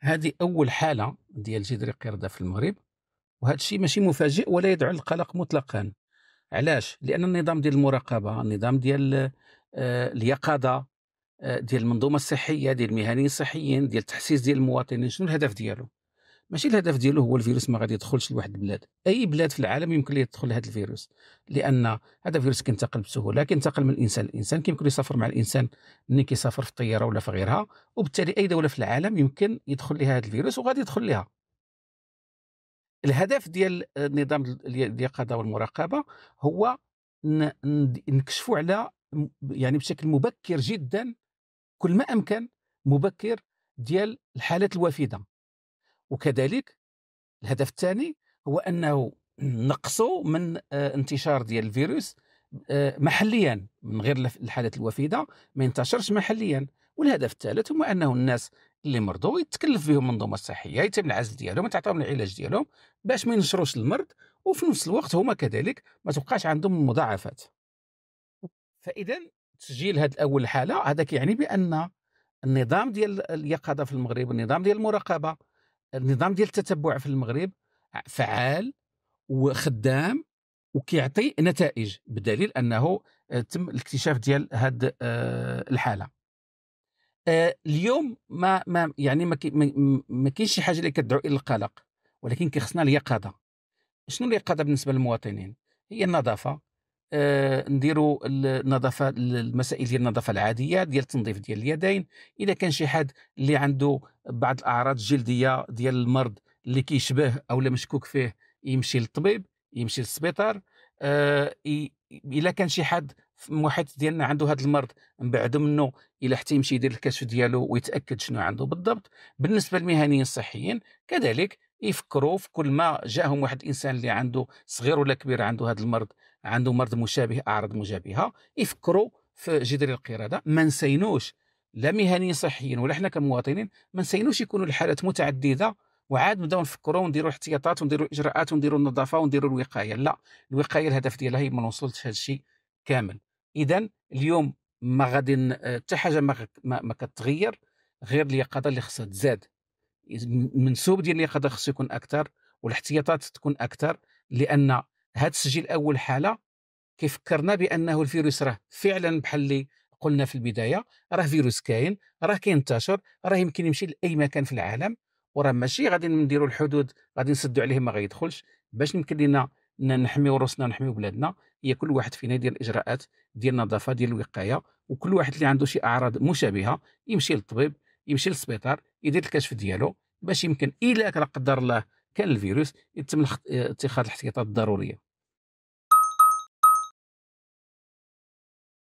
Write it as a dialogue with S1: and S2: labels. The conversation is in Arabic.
S1: هذه اول حاله ديال جدري قرده في المغرب وهذا الشيء ماشي مفاجئ ولا يدعو للقلق مطلقا علاش لان النظام ديال المراقبه النظام ديال آه، اليقظه آه، ديال المنظومه الصحيه ديال المهنيين الصحيين ديال التحسيس ديال المواطنين شنو الهدف ديالو ماشي الهدف ديالو هو الفيروس ما غادي يدخلش لواحد البلاد اي بلاد في العالم يمكن ليه يدخل هذا الفيروس لان هذا الفيروس كينتقل بسهوله كينتقل من الانسان الانسان كيمكن يسافر مع الانسان ملي كيسافر في الطياره ولا في غيرها وبالتالي اي دوله في العالم يمكن يدخل لها هذا الفيروس وغادي يدخل لها الهدف ديال نظام اليقظه والمراقبه هو نكشفوا على يعني بشكل مبكر جدا كل ما امكن مبكر ديال الحالات الوافده وكذلك الهدف الثاني هو انه نقصوا من آه، انتشار ديال الفيروس آه، محليا من غير الحالات الوفيده ما ينتشرش محليا والهدف الثالث هو انه الناس اللي مرضوا يتكلف بهم المنظومه الصحيه يتم العزل ديالهم وتعطيهم العلاج ديالهم باش ما ينشروش المرض وفي نفس الوقت هما كذلك ما تبقاش عندهم المضاعفات فاذا تسجيل هذه اول حاله هذا كيعني بان النظام ديال اليقظه في المغرب والنظام ديال المراقبه النظام ديال التتبع في المغرب فعال وخدام وكيعطي نتائج بدليل انه آه، تم الاكتشاف ديال هاد آه، الحاله آه، اليوم ما ما يعني ما كاينش شي حاجه اللي كتدعو الى القلق ولكن كيخصنا اليقظه شنو اليقظه بالنسبه للمواطنين هي النظافه آه، نديروا النظافه المسائل ديال النظافه العاديه ديال التنظيف ديال اليدين اذا كان شي حد اللي عنده بعض الاعراض الجلديه ديال المرض اللي كيشبه او اللي مشكوك فيه يمشي للطبيب يمشي للسبيطار آه كان شي حد في المحيط ديالنا عنده هذا المرض نبعدوا منه الى حتى يمشي يدير الكشف ديالو ويتاكد شنو عنده بالضبط بالنسبه للمهنيين الصحيين كذلك يفكروا في كل ما جاهم واحد الانسان اللي عنده صغير ولا كبير عنده هذا المرض عنده مرض مشابه اعراض مشابهه يفكروا في جدري القرده ما نسينوش لا مهنيين صحيين ولا حنا كمواطنين ما نسينوش يكونوا الحالات متعدده وعاد نبداو نفكروا ونديروا احتياطات ونديروا اجراءات ونديروا النظافه ونديروا الوقايه لا الوقايه الهدف ديالها هي ما نوصلش هذا الشيء كامل اذا اليوم ما غادي حتى حاجه ما, ما كتغير غير اليقظه اللي خصها تزاد المنسوب ديال اليقظه خصو يكون اكثر والاحتياطات تكون اكثر لان هذا السجل اول حاله كيفكرنا بانه الفيروس راه فعلا بحال اللي قلنا في البدايه راه فيروس كاين راه كينتشر راه يمكن يمشي لاي مكان في العالم وراه ماشي غادي نديروا الحدود غادي نسدوا عليه ما غيدخلش باش يمكن لنا نحميو روسنا ونحميو بلادنا هي كل واحد فينا يدير الاجراءات ديال النظافه ديال الوقايه وكل واحد اللي عنده شي اعراض مشابهه يمشي للطبيب يمشي للسبيطار يدير الكشف ديالو باش يمكن الا لا قدر الله كان الفيروس يتم آه، اتخاذ الاحتياطات الضروريه